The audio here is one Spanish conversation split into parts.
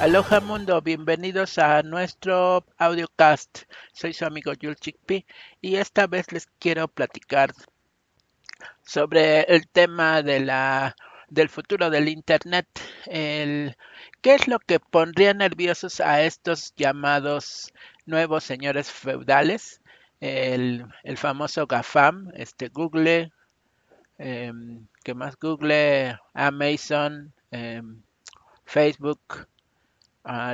Aloha mundo, bienvenidos a nuestro audiocast. Soy su amigo Yulchikpi Chickpea y esta vez les quiero platicar sobre el tema de la del futuro del internet. El, ¿Qué es lo que pondría nerviosos a estos llamados nuevos señores feudales? El, famoso GAFAM, este Google, eh, ¿qué más? Google, Amazon, em, Facebook,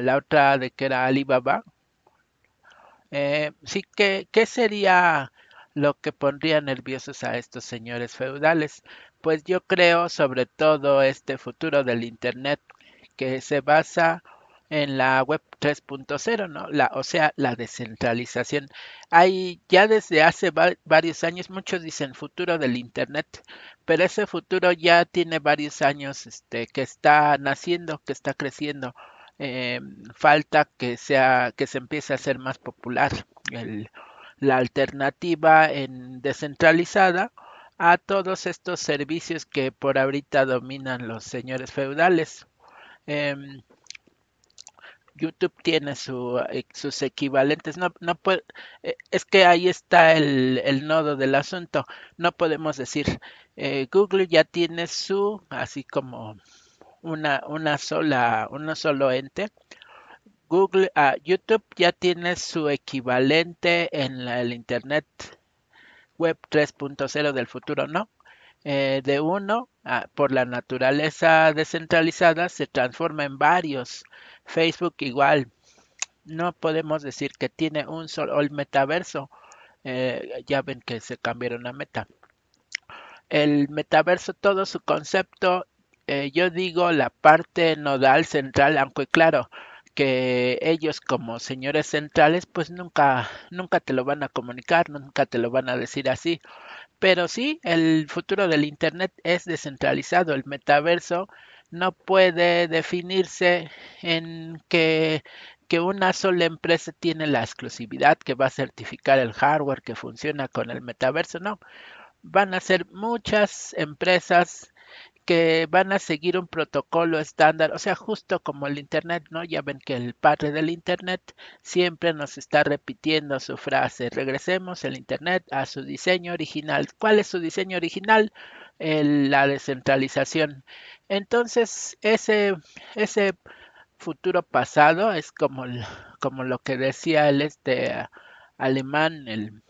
la otra de que era Alibaba. Eh, sí, ¿qué, ¿qué sería lo que pondría nerviosos a estos señores feudales? Pues yo creo sobre todo este futuro del Internet que se basa en la web 3.0, ¿no? La, o sea, la descentralización. Hay ya desde hace varios años, muchos dicen futuro del Internet, pero ese futuro ya tiene varios años este, que está naciendo, que está creciendo eh, falta que sea que se empiece a hacer más popular el, la alternativa en descentralizada a todos estos servicios que por ahorita dominan los señores feudales. Eh, YouTube tiene su, eh, sus equivalentes. No, no eh, es que ahí está el, el, nodo del asunto. No podemos decir, eh, Google ya tiene su, así como una, una sola, uno solo ente. Google, ah, YouTube ya tiene su equivalente en el Internet Web 3.0 del futuro, ¿no? Eh, de uno, ah, por la naturaleza descentralizada, se transforma en varios. Facebook igual. No podemos decir que tiene un solo, el metaverso. Eh, ya ven que se cambiaron a meta. El metaverso, todo su concepto eh, yo digo la parte nodal central, aunque claro que ellos como señores centrales pues nunca nunca te lo van a comunicar, nunca te lo van a decir así. Pero sí, el futuro del internet es descentralizado, el metaverso no puede definirse en que que una sola empresa tiene la exclusividad que va a certificar el hardware que funciona con el metaverso, no. Van a ser muchas empresas que van a seguir un protocolo estándar, o sea, justo como el Internet, ¿no? Ya ven que el padre del Internet siempre nos está repitiendo su frase, regresemos el Internet a su diseño original. ¿Cuál es su diseño original? la descentralización. Entonces, ese, ese futuro pasado es como, como lo que decía el este alemán, el,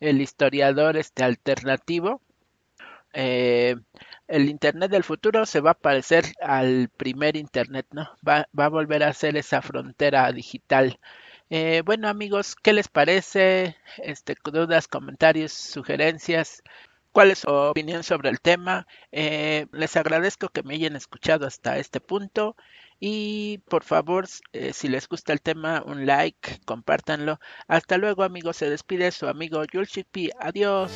el historiador este alternativo, eh, el Internet del futuro se va a parecer al primer Internet, ¿no? Va, a volver a ser esa frontera digital. Eh, bueno amigos, ¿qué les parece? Este, dudas, comentarios, sugerencias, cuál es su opinión sobre el tema. Eh, les agradezco que me hayan escuchado hasta este punto y por favor, si les gusta el tema, un like, compártanlo. Hasta luego amigos, se despide su amigo Yulchipi. Adiós.